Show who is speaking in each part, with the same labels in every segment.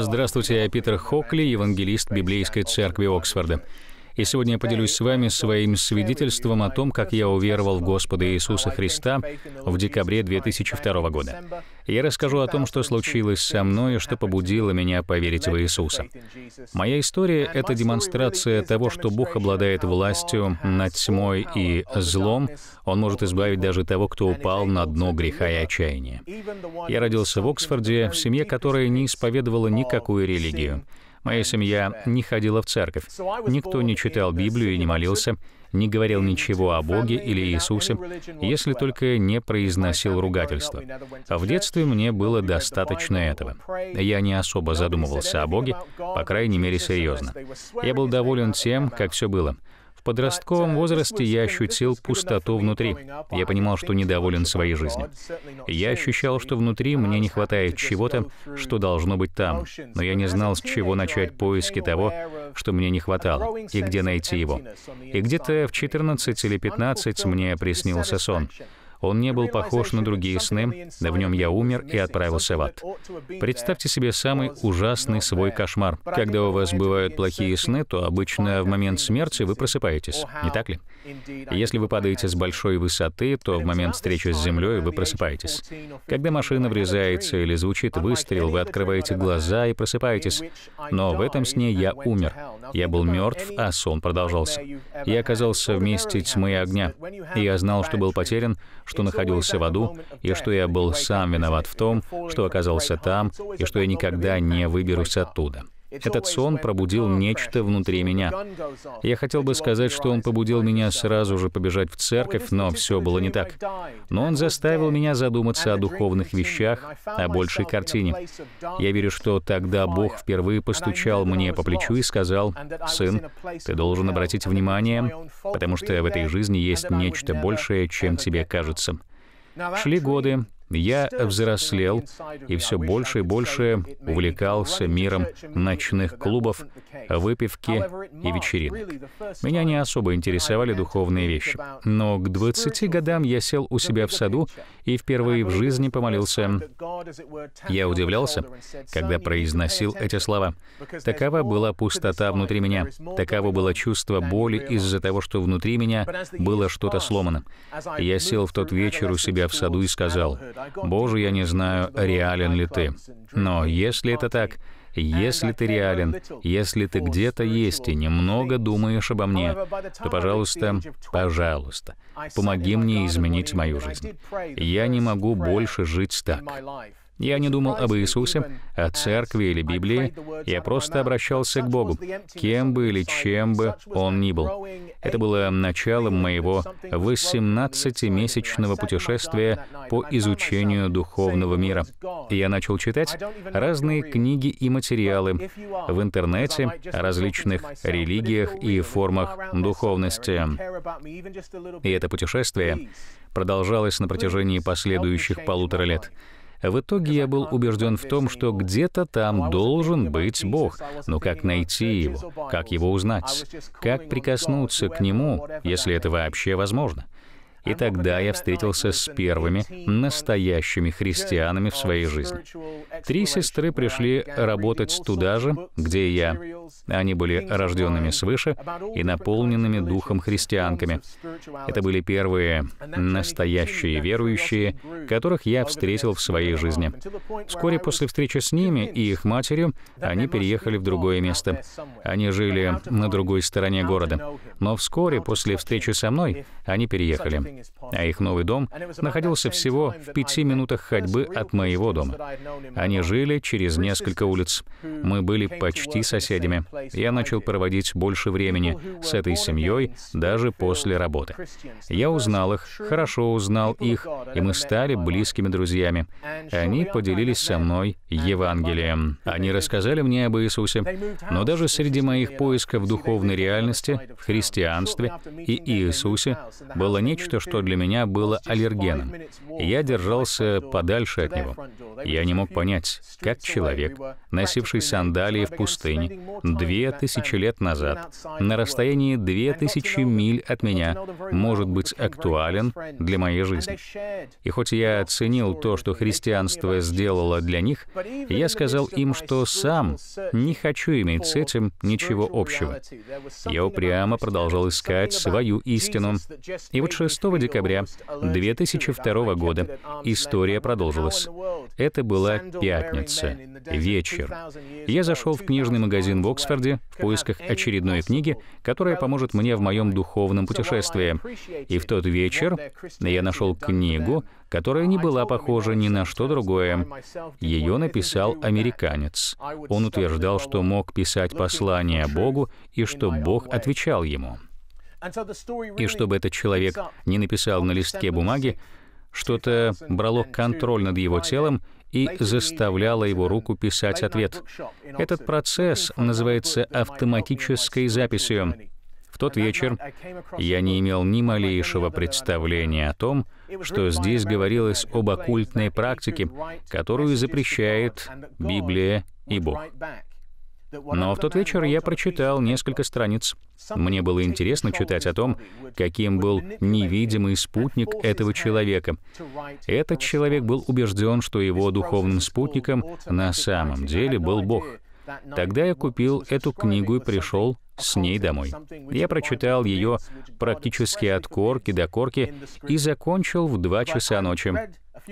Speaker 1: Здравствуйте, я Питер Хокли, евангелист Библейской церкви Оксфорда. И сегодня я поделюсь с вами своим свидетельством о том, как я уверовал в Господа Иисуса Христа в декабре 2002 года. Я расскажу о том, что случилось со мной и что побудило меня поверить в Иисуса. Моя история — это демонстрация того, что Бог обладает властью над тьмой и злом. Он может избавить даже того, кто упал на дно греха и отчаяния. Я родился в Оксфорде, в семье которая не исповедовала никакую религию. Моя семья не ходила в церковь. Никто не читал Библию и не молился, не говорил ничего о Боге или Иисусе, если только не произносил ругательства. А в детстве мне было достаточно этого. Я не особо задумывался о Боге, по крайней мере, серьезно. Я был доволен тем, как все было. В подростковом возрасте я ощутил пустоту внутри. Я понимал, что недоволен своей жизнью. Я ощущал, что внутри мне не хватает чего-то, что должно быть там, но я не знал, с чего начать поиски того, что мне не хватало, и где найти его. И где-то в 14 или 15 мне приснился сон. Он не был похож на другие сны, да в нем я умер и отправился в ад. Представьте себе самый ужасный свой кошмар. Когда у вас бывают плохие сны, то обычно в момент смерти вы просыпаетесь, не так ли? Если вы падаете с большой высоты, то в момент встречи с землей вы просыпаетесь. Когда машина врезается или звучит выстрел, вы открываете глаза и просыпаетесь. Но в этом сне я умер. Я был мертв, а сон продолжался. Я оказался вместе тьмы и огня. И я знал, что был потерян, что находился в аду, и что я был сам виноват в том, что оказался там, и что я никогда не выберусь оттуда. Этот сон пробудил нечто внутри меня. Я хотел бы сказать, что он побудил меня сразу же побежать в церковь, но все было не так. Но он заставил меня задуматься о духовных вещах, о большей картине. Я верю, что тогда Бог впервые постучал мне по плечу и сказал, «Сын, ты должен обратить внимание, потому что в этой жизни есть нечто большее, чем тебе кажется». Шли годы, я взрослел и все больше и больше увлекался миром ночных клубов, выпивки и вечеринок. Меня не особо интересовали духовные вещи. Но к 20 годам я сел у себя в саду и впервые в жизни помолился. Я удивлялся, когда произносил эти слова. Такова была пустота внутри меня, таково было чувство боли из-за того, что внутри меня было что-то сломано. Я сел в тот вечер у себя в саду и сказал, «Боже, я не знаю, реален ли ты». Но если это так, если ты реален, если ты где-то есть и немного думаешь обо мне, то, пожалуйста, пожалуйста, помоги мне изменить мою жизнь. Я не могу больше жить так. Я не думал об Иисусе, о церкви или Библии. Я просто обращался к Богу, кем бы или чем бы Он ни был. Это было началом моего 18-месячного путешествия по изучению духовного мира. Я начал читать разные книги и материалы в интернете о различных религиях и формах духовности. И это путешествие продолжалось на протяжении последующих полутора лет. В итоге я был убежден в том, что где-то там должен быть Бог, но как найти его, как его узнать, как прикоснуться к нему, если это вообще возможно. И тогда я встретился с первыми настоящими христианами в своей жизни. Три сестры пришли работать туда же, где и я. Они были рожденными свыше и наполненными духом христианками. Это были первые настоящие верующие, которых я встретил в своей жизни. Вскоре после встречи с ними и их матерью они переехали в другое место. Они жили на другой стороне города. Но вскоре после встречи со мной они переехали а их новый дом находился всего в пяти минутах ходьбы от моего дома. Они жили через несколько улиц. Мы были почти соседями. Я начал проводить больше времени с этой семьей даже после работы. Я узнал их, хорошо узнал их, и мы стали близкими друзьями. Они поделились со мной Евангелием. Они рассказали мне об Иисусе, но даже среди моих поисков духовной реальности, в христианстве и Иисусе было нечто, все, что для меня было аллергеном. Я держался подальше от него. Я не мог понять, как человек, носивший сандалии в пустыне две тысячи лет назад, на расстоянии две тысячи миль от меня, может быть актуален для моей жизни. И хоть я оценил то, что христианство сделало для них, я сказал им, что сам не хочу иметь с этим ничего общего. Я упрямо продолжал искать свою истину. И вот шестой. 6 декабря 2002 года история продолжилась. Это была пятница, вечер. Я зашел в книжный магазин в Оксфорде в поисках очередной книги, которая поможет мне в моем духовном путешествии. И в тот вечер я нашел книгу, которая не была похожа ни на что другое. Ее написал американец. Он утверждал, что мог писать послание Богу и что Бог отвечал ему. И чтобы этот человек не написал на листке бумаги, что-то брало контроль над его телом и заставляло его руку писать ответ. Этот процесс называется автоматической записью. В тот вечер я не имел ни малейшего представления о том, что здесь говорилось об оккультной практике, которую запрещает Библия и Бог. Но в тот вечер я прочитал несколько страниц. Мне было интересно читать о том, каким был невидимый спутник этого человека. Этот человек был убежден, что его духовным спутником на самом деле был Бог. Тогда я купил эту книгу и пришел с ней домой. Я прочитал ее практически от корки до корки и закончил в два часа ночи.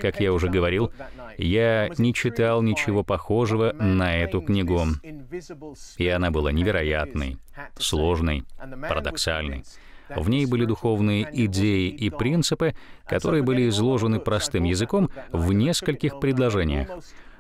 Speaker 1: Как я уже говорил, я не читал ничего похожего на эту книгу. И она была невероятной, сложной, парадоксальной. В ней были духовные идеи и принципы, которые были изложены простым языком в нескольких предложениях.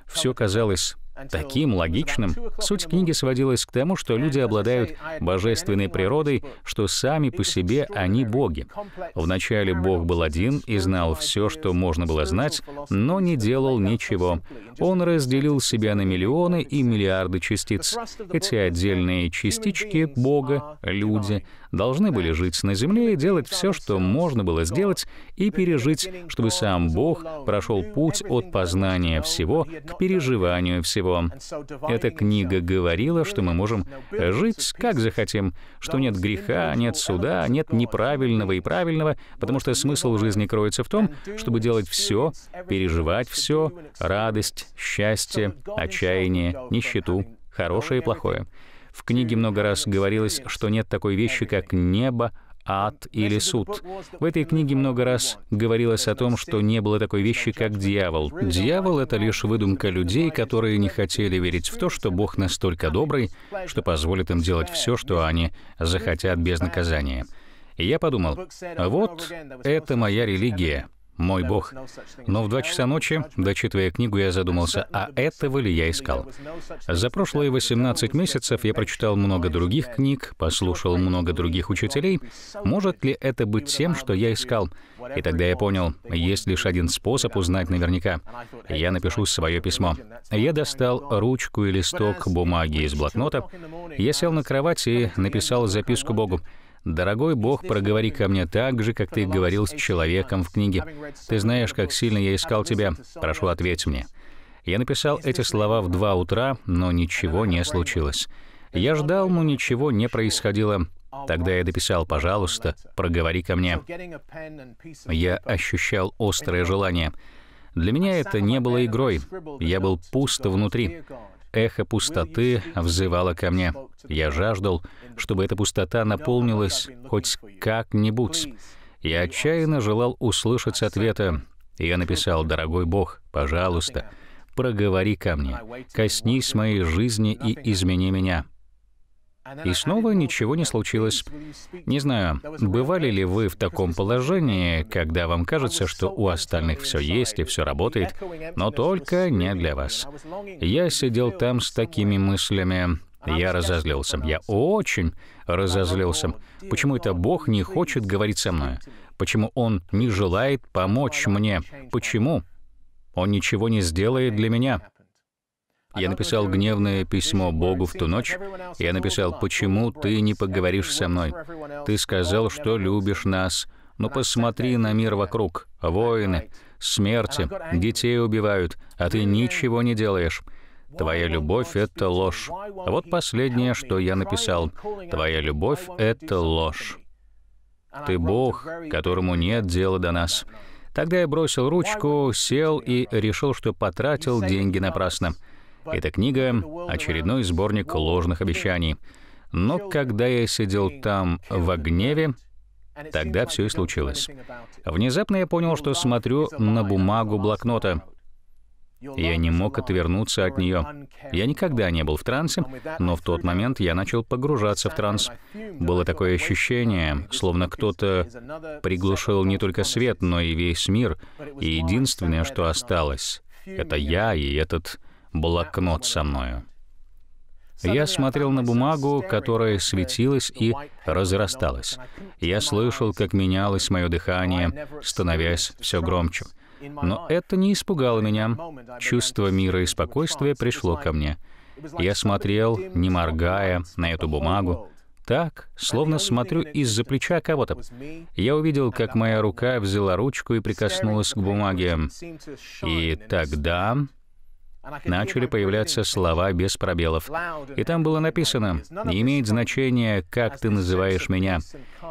Speaker 1: Все казалось таким логичным, суть книги сводилась к тому, что люди обладают божественной природой, что сами по себе они боги. Вначале Бог был один и знал все, что можно было знать, но не делал ничего. Он разделил себя на миллионы и миллиарды частиц. Эти отдельные частички Бога, люди, должны были жить на земле и делать все, что можно было сделать, и пережить, чтобы сам Бог прошел путь от познания всего к переживанию всего. Эта книга говорила, что мы можем жить как захотим, что нет греха, нет суда, нет неправильного и правильного, потому что смысл жизни кроется в том, чтобы делать все, переживать все, радость, счастье, отчаяние, нищету, хорошее и плохое. В книге много раз говорилось, что нет такой вещи, как небо, ад или суд. В этой книге много раз говорилось о том, что не было такой вещи, как дьявол. Дьявол — это лишь выдумка людей, которые не хотели верить в то, что Бог настолько добрый, что позволит им делать все, что они захотят без наказания. И я подумал, вот это моя религия мой Бог. Но в два часа ночи, дочитывая книгу, я задумался, а этого ли я искал? За прошлые 18 месяцев я прочитал много других книг, послушал много других учителей. Может ли это быть тем, что я искал? И тогда я понял, есть лишь один способ узнать наверняка. Я напишу свое письмо. Я достал ручку и листок бумаги из блокнота. Я сел на кровати и написал записку Богу. «Дорогой Бог, проговори ко мне так же, как ты говорил с человеком в книге. Ты знаешь, как сильно я искал тебя. Прошу, ответь мне». Я написал эти слова в два утра, но ничего не случилось. Я ждал, но ничего не происходило. Тогда я дописал «пожалуйста, проговори ко мне». Я ощущал острое желание. Для меня это не было игрой. Я был пуст внутри эхо пустоты взывало ко мне. Я жаждал, чтобы эта пустота наполнилась хоть как-нибудь. Я отчаянно желал услышать ответа. Я написал, «Дорогой Бог, пожалуйста, проговори ко мне, коснись моей жизни и измени меня». И снова ничего не случилось. Не знаю, бывали ли вы в таком положении, когда вам кажется, что у остальных все есть и все работает, но только не для вас. Я сидел там с такими мыслями. Я разозлился. Я очень разозлился. Почему это Бог не хочет говорить со мной? Почему Он не желает помочь мне? Почему Он ничего не сделает для меня? Я написал гневное письмо Богу в ту ночь. Я написал, почему ты не поговоришь со мной? Ты сказал, что любишь нас, но ну, посмотри на мир вокруг. воины, смерти, детей убивают, а ты ничего не делаешь. Твоя любовь — это ложь. А вот последнее, что я написал. Твоя любовь — это ложь. Ты Бог, которому нет дела до нас. Тогда я бросил ручку, сел и решил, что потратил деньги напрасно. Эта книга — очередной сборник ложных обещаний. Но когда я сидел там в гневе, тогда все и случилось. Внезапно я понял, что смотрю на бумагу блокнота. Я не мог отвернуться от нее. Я никогда не был в трансе, но в тот момент я начал погружаться в транс. Было такое ощущение, словно кто-то приглушил не только свет, но и весь мир, и единственное, что осталось, это я и этот блокнот со мною. Я смотрел на бумагу, которая светилась и разрасталась. Я слышал, как менялось мое дыхание, становясь все громче. Но это не испугало меня. Чувство мира и спокойствия пришло ко мне. Я смотрел, не моргая, на эту бумагу. Так, словно смотрю из-за плеча кого-то. Я увидел, как моя рука взяла ручку и прикоснулась к бумаге. И тогда начали появляться слова без пробелов. И там было написано «Не имеет значения, как ты называешь меня».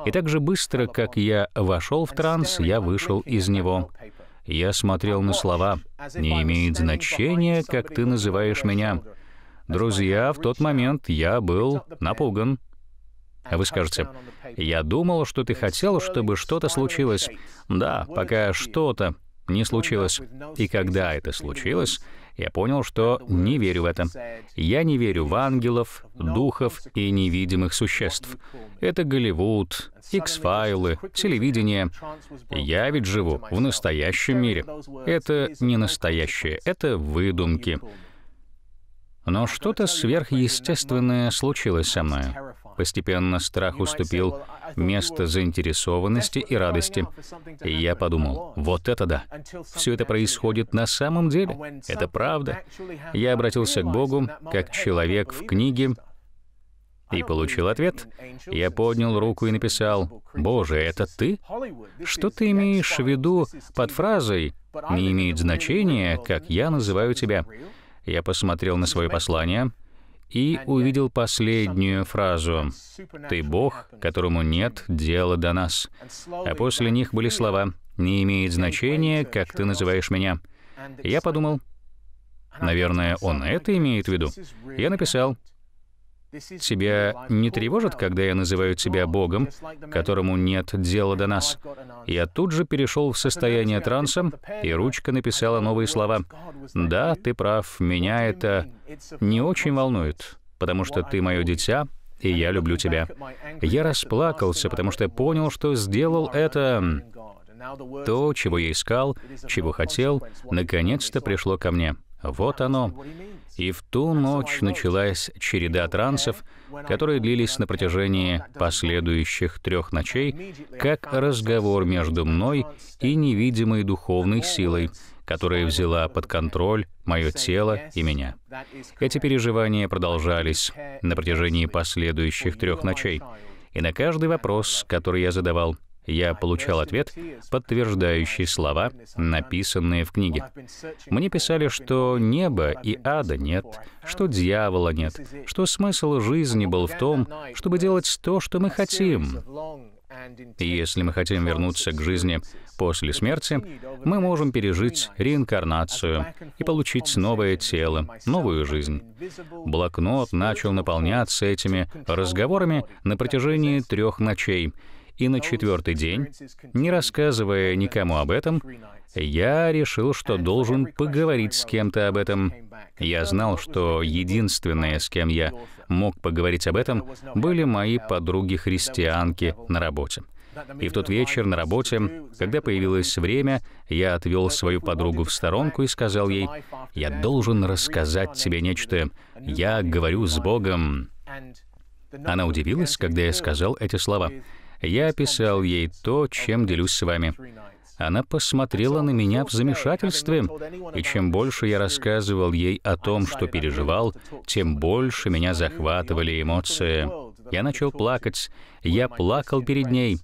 Speaker 1: И так же быстро, как я вошел в транс, я вышел из него. Я смотрел на слова «Не имеет значения, как ты называешь меня». Друзья, в тот момент я был напуган. А вы скажете, «Я думал, что ты хотел, чтобы что-то случилось». Да, пока что-то не случилось. И когда это случилось, я понял, что не верю в это. Я не верю в ангелов, духов и невидимых существ. Это Голливуд, X-файлы, телевидение. Я ведь живу в настоящем мире. Это не настоящее, это выдумки. Но что-то сверхъестественное случилось со мной. Постепенно страх уступил место заинтересованности и радости. И я подумал, вот это да! Все это происходит на самом деле. Это правда. Я обратился к Богу, как человек в книге, и получил ответ. Я поднял руку и написал, «Боже, это ты? Что ты имеешь в виду под фразой «не имеет значения, как я называю тебя»?» Я посмотрел на свое послание — и увидел последнюю фразу «Ты Бог, которому нет дела до нас». А после них были слова «Не имеет значения, как ты называешь меня». Я подумал, наверное, он это имеет в виду. Я написал Тебя не тревожит, когда я называю тебя Богом, которому нет дела до нас? Я тут же перешел в состояние транса, и ручка написала новые слова. Да, ты прав, меня это не очень волнует, потому что ты мое дитя, и я люблю тебя. Я расплакался, потому что понял, что сделал это. То, чего я искал, чего хотел, наконец-то пришло ко мне. Вот оно. И в ту ночь началась череда трансов, которые длились на протяжении последующих трех ночей, как разговор между мной и невидимой духовной силой, которая взяла под контроль мое тело и меня. Эти переживания продолжались на протяжении последующих трех ночей. И на каждый вопрос, который я задавал, я получал ответ, подтверждающий слова, написанные в книге. Мне писали, что неба и ада нет, что дьявола нет, что смысл жизни был в том, чтобы делать то, что мы хотим. если мы хотим вернуться к жизни после смерти, мы можем пережить реинкарнацию и получить новое тело, новую жизнь. Блокнот начал наполняться этими разговорами на протяжении трех ночей, и на четвертый день, не рассказывая никому об этом, я решил, что должен поговорить с кем-то об этом. Я знал, что единственное, с кем я мог поговорить об этом, были мои подруги-христианки на работе. И в тот вечер на работе, когда появилось время, я отвел свою подругу в сторонку и сказал ей, «Я должен рассказать тебе нечто. Я говорю с Богом». Она удивилась, когда я сказал эти слова. Я описал ей то, чем делюсь с вами. Она посмотрела на меня в замешательстве, и чем больше я рассказывал ей о том, что переживал, тем больше меня захватывали эмоции. Я начал плакать. Я плакал перед ней.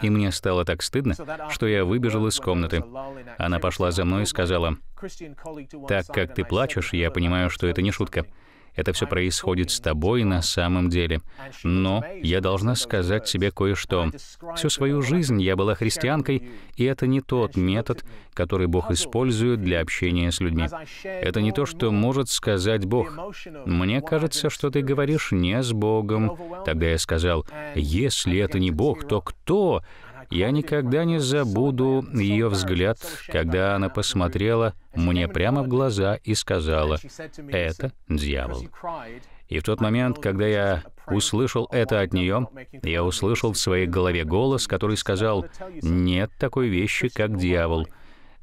Speaker 1: И мне стало так стыдно, что я выбежал из комнаты. Она пошла за мной и сказала, «Так как ты плачешь, я понимаю, что это не шутка. Это все происходит с тобой на самом деле. Но я должна сказать тебе кое-что. Всю свою жизнь я была христианкой, и это не тот метод, который Бог использует для общения с людьми. Это не то, что может сказать Бог. Мне кажется, что ты говоришь не с Богом. Тогда я сказал, если это не Бог, то кто? Я никогда не забуду ее взгляд, когда она посмотрела мне прямо в глаза и сказала, «Это дьявол». И в тот момент, когда я услышал это от нее, я услышал в своей голове голос, который сказал, «Нет такой вещи, как дьявол».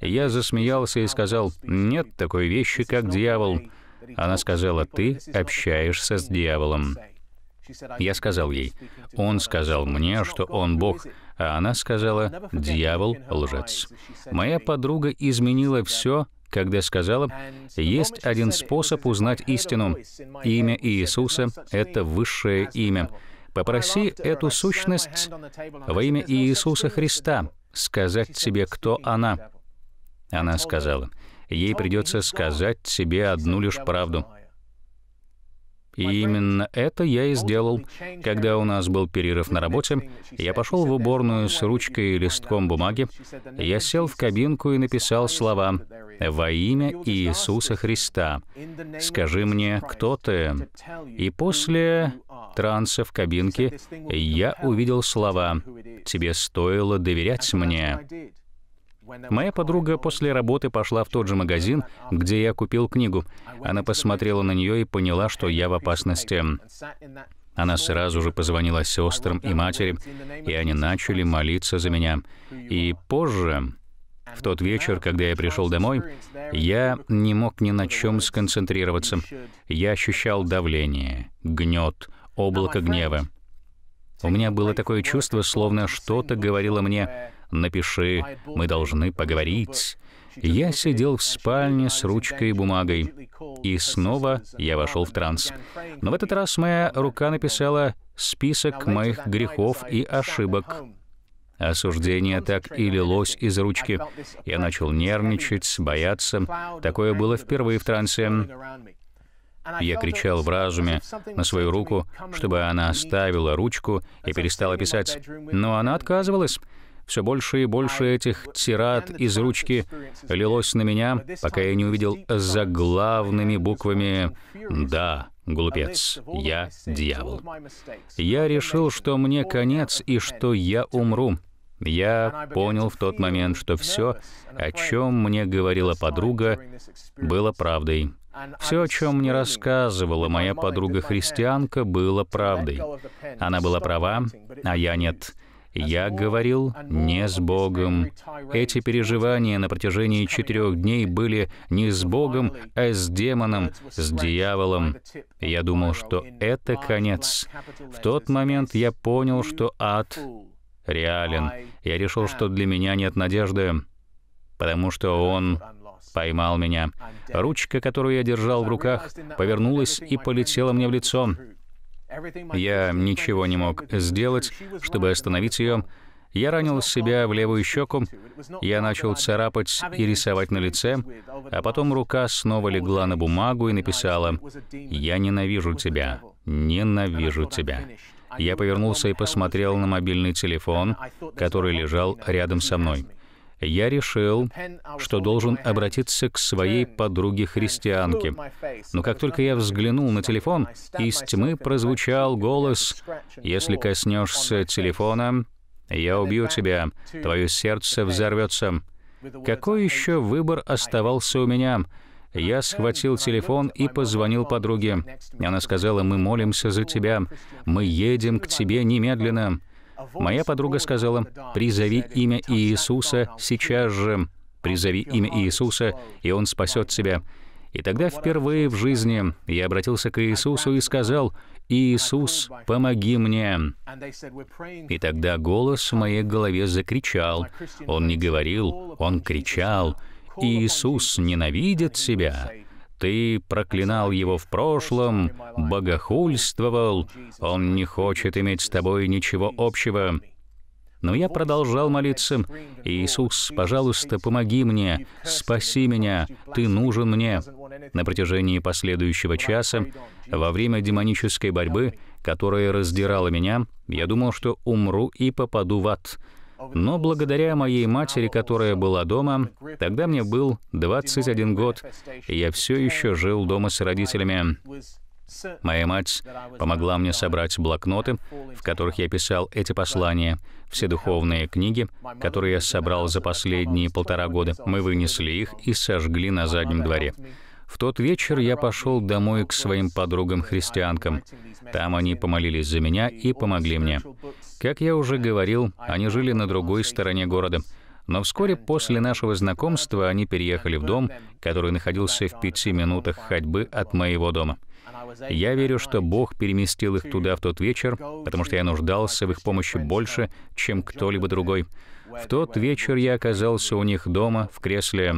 Speaker 1: Я засмеялся и сказал, «Нет такой вещи, как дьявол». Она сказала, «Ты общаешься с дьяволом». Я сказал ей, «Он сказал мне, что он Бог, а она сказала, «Дьявол — лжец». Моя подруга изменила все, когда сказала, «Есть один способ узнать истину. Имя Иисуса — это высшее имя. Попроси эту сущность во имя Иисуса Христа сказать тебе, кто она». Она сказала, «Ей придется сказать себе одну лишь правду». И именно это я и сделал. Когда у нас был перерыв на работе, я пошел в уборную с ручкой и листком бумаги. Я сел в кабинку и написал слова «Во имя Иисуса Христа, скажи мне, кто ты?» И после транса в кабинке я увидел слова «Тебе стоило доверять мне». Моя подруга после работы пошла в тот же магазин, где я купил книгу. Она посмотрела на нее и поняла, что я в опасности. Она сразу же позвонила сестрам и матери, и они начали молиться за меня. И позже, в тот вечер, когда я пришел домой, я не мог ни на чем сконцентрироваться. Я ощущал давление, гнет, облако гнева. У меня было такое чувство, словно что-то говорило мне напиши, мы должны поговорить. Я сидел в спальне с ручкой и бумагой. И снова я вошел в транс. Но в этот раз моя рука написала «список моих грехов и ошибок». Осуждение так и лилось из ручки. Я начал нервничать, бояться. Такое было впервые в трансе. Я кричал в разуме на свою руку, чтобы она оставила ручку и перестала писать. Но она отказывалась. Все больше и больше этих тират из ручки лилось на меня, пока я не увидел за главными буквами «Да». Глупец, я дьявол. Я решил, что мне конец и что я умру. Я понял в тот момент, что все, о чем мне говорила подруга, было правдой. Все, о чем мне рассказывала моя подруга-христианка, было правдой. Она была права, а я нет. Я говорил не с Богом. Эти переживания на протяжении четырех дней были не с Богом, а с демоном, с дьяволом. Я думал, что это конец. В тот момент я понял, что ад реален. Я решил, что для меня нет надежды, потому что он поймал меня. Ручка, которую я держал в руках, повернулась и полетела мне в лицо. Я ничего не мог сделать, чтобы остановить ее. Я ранил себя в левую щеку, я начал царапать и рисовать на лице, а потом рука снова легла на бумагу и написала «Я ненавижу тебя, ненавижу тебя». Я повернулся и посмотрел на мобильный телефон, который лежал рядом со мной я решил, что должен обратиться к своей подруге-христианке. Но как только я взглянул на телефон, из тьмы прозвучал голос «Если коснешься телефона, я убью тебя, твое сердце взорвется». Какой еще выбор оставался у меня? Я схватил телефон и позвонил подруге. Она сказала, «Мы молимся за тебя, мы едем к тебе немедленно». Моя подруга сказала, «Призови имя Иисуса сейчас же, призови имя Иисуса, и Он спасет тебя». И тогда впервые в жизни я обратился к Иисусу и сказал, «Иисус, помоги мне!» И тогда голос в моей голове закричал. Он не говорил, он кричал, «Иисус ненавидит себя!» Ты проклинал его в прошлом, богохульствовал, он не хочет иметь с тобой ничего общего. Но я продолжал молиться. «Иисус, пожалуйста, помоги мне, спаси меня, Ты нужен мне». На протяжении последующего часа, во время демонической борьбы, которая раздирала меня, я думал, что умру и попаду в ад. Но благодаря моей матери, которая была дома, тогда мне был 21 год, и я все еще жил дома с родителями. Моя мать помогла мне собрать блокноты, в которых я писал эти послания, все духовные книги, которые я собрал за последние полтора года. Мы вынесли их и сожгли на заднем дворе. В тот вечер я пошел домой к своим подругам-христианкам. Там они помолились за меня и помогли мне. Как я уже говорил, они жили на другой стороне города — но вскоре после нашего знакомства они переехали в дом, который находился в пяти минутах ходьбы от моего дома. Я верю, что Бог переместил их туда в тот вечер, потому что я нуждался в их помощи больше, чем кто-либо другой. В тот вечер я оказался у них дома, в кресле.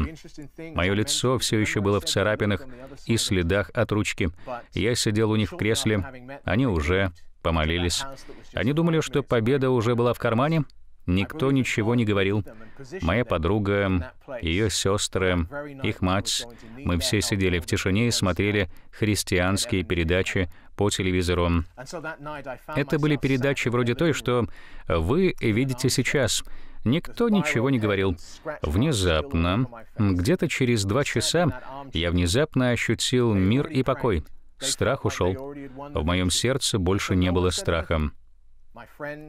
Speaker 1: Мое лицо все еще было в царапинах и следах от ручки. Я сидел у них в кресле. Они уже помолились. Они думали, что победа уже была в кармане, Никто ничего не говорил. Моя подруга, ее сестры, их мать, мы все сидели в тишине и смотрели христианские передачи по телевизору. Это были передачи вроде той, что вы видите сейчас. Никто ничего не говорил. Внезапно, где-то через два часа, я внезапно ощутил мир и покой. Страх ушел. В моем сердце больше не было страха.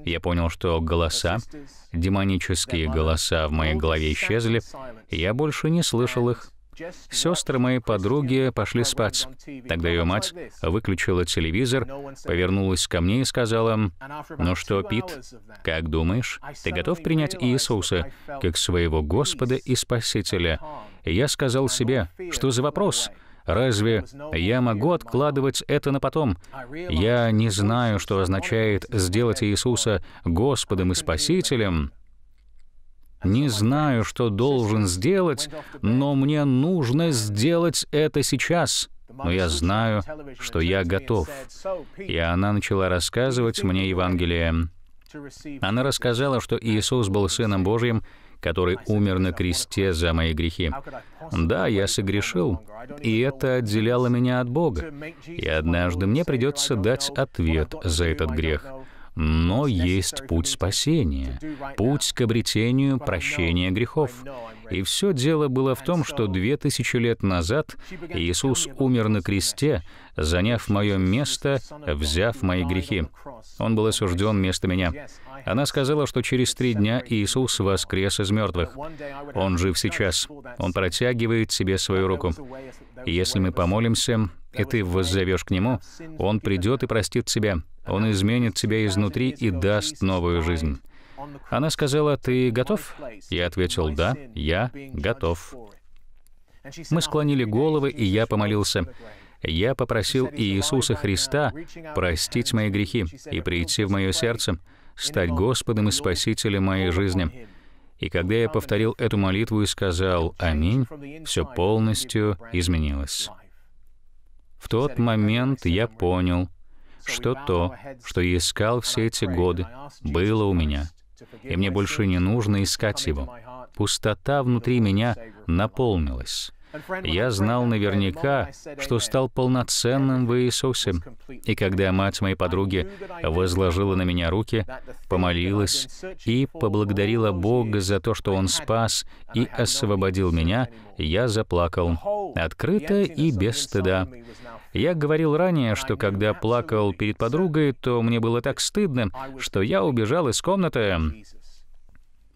Speaker 1: Я понял, что голоса, демонические голоса в моей голове исчезли, я больше не слышал их. Сестры мои подруги пошли спать. Тогда ее мать выключила телевизор, повернулась ко мне и сказала, «Ну что, Пит, как думаешь, ты готов принять Иисуса как своего Господа и Спасителя?» И я сказал себе, «Что за вопрос?» Разве я могу откладывать это на потом? Я не знаю, что означает сделать Иисуса Господом и Спасителем. Не знаю, что должен сделать, но мне нужно сделать это сейчас. Но я знаю, что я готов. И она начала рассказывать мне Евангелие. Она рассказала, что Иисус был Сыном Божьим, который умер на кресте за мои грехи. Да, я согрешил, и это отделяло меня от Бога. И однажды мне придется дать ответ за этот грех но есть путь спасения, путь к обретению прощения грехов. И все дело было в том, что две тысячи лет назад Иисус умер на кресте, заняв мое место, взяв мои грехи. Он был осужден вместо меня. Она сказала, что через три дня Иисус воскрес из мертвых. Он жив сейчас. Он протягивает себе свою руку. Если мы помолимся, и ты воззовешь к Нему, Он придет и простит тебя. Он изменит тебя изнутри и даст новую жизнь. Она сказала, «Ты готов?» Я ответил, «Да, я готов». Мы склонили головы, и я помолился. Я попросил Иисуса Христа простить мои грехи и прийти в мое сердце, стать Господом и Спасителем моей жизни. И когда я повторил эту молитву и сказал «Аминь», все полностью изменилось. В тот момент я понял, что то, что я искал все эти годы, было у меня, и мне больше не нужно искать его. Пустота внутри меня наполнилась. Я знал наверняка, что стал полноценным в Иисусе. И когда мать моей подруги возложила на меня руки, помолилась и поблагодарила Бога за то, что Он спас и освободил меня, я заплакал, открыто и без стыда. Я говорил ранее, что когда плакал перед подругой, то мне было так стыдно, что я убежал из комнаты.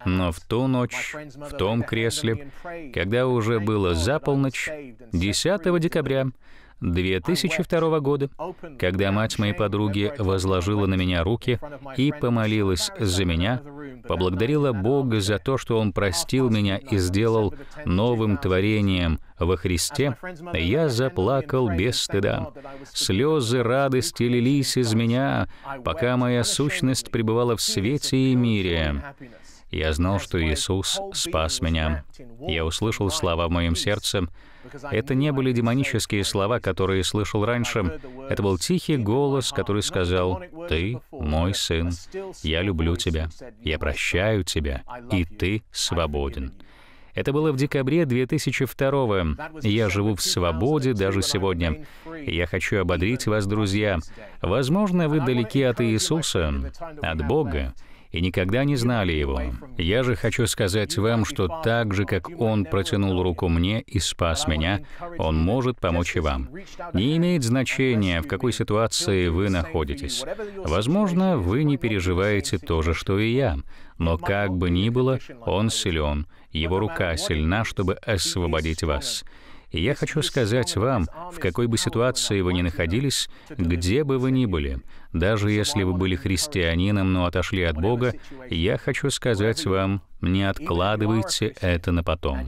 Speaker 1: Но в ту ночь, в том кресле, когда уже было за полночь, 10 декабря, 2002 года, когда мать моей подруги возложила на меня руки и помолилась за меня, поблагодарила Бога за то, что Он простил меня и сделал новым творением во Христе, я заплакал без стыда. Слезы радости лились из меня, пока моя сущность пребывала в свете и мире. Я знал, что Иисус спас меня. Я услышал слова в моем сердце — это не были демонические слова, которые слышал раньше. Это был тихий голос, который сказал, «Ты мой сын, я люблю тебя, я прощаю тебя, и ты свободен». Это было в декабре 2002 -го. Я живу в свободе даже сегодня. Я хочу ободрить вас, друзья. Возможно, вы далеки от Иисуса, от Бога, и никогда не знали его. Я же хочу сказать вам, что так же, как он протянул руку мне и спас меня, он может помочь и вам. Не имеет значения, в какой ситуации вы находитесь. Возможно, вы не переживаете то же, что и я, но как бы ни было, он силен, его рука сильна, чтобы освободить вас. И я хочу сказать вам, в какой бы ситуации вы ни находились, где бы вы ни были, даже если вы были христианином, но отошли от Бога, я хочу сказать вам, не откладывайте это на потом.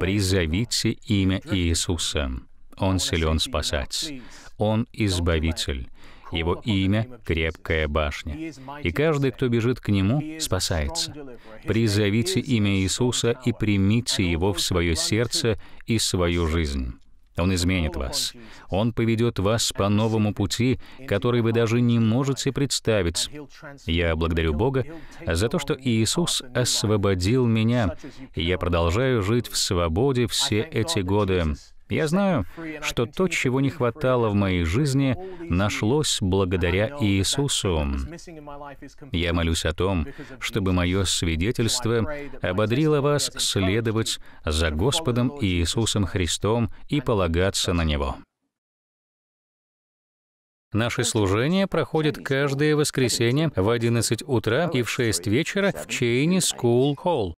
Speaker 1: Призовите имя Иисуса. Он силен спасать. Он избавитель. Его имя — крепкая башня. И каждый, кто бежит к Нему, спасается. Призовите имя Иисуса и примите Его в свое сердце и свою жизнь. Он изменит вас. Он поведет вас по новому пути, который вы даже не можете представить. Я благодарю Бога за то, что Иисус освободил меня, я продолжаю жить в свободе все эти годы. Я знаю, что то, чего не хватало в моей жизни, нашлось благодаря Иисусу. Я молюсь о том, чтобы мое свидетельство ободрило вас следовать за Господом Иисусом Христом и полагаться на Него. Наше служение проходит каждое воскресенье в 11 утра и в 6 вечера в Чейни School Холл.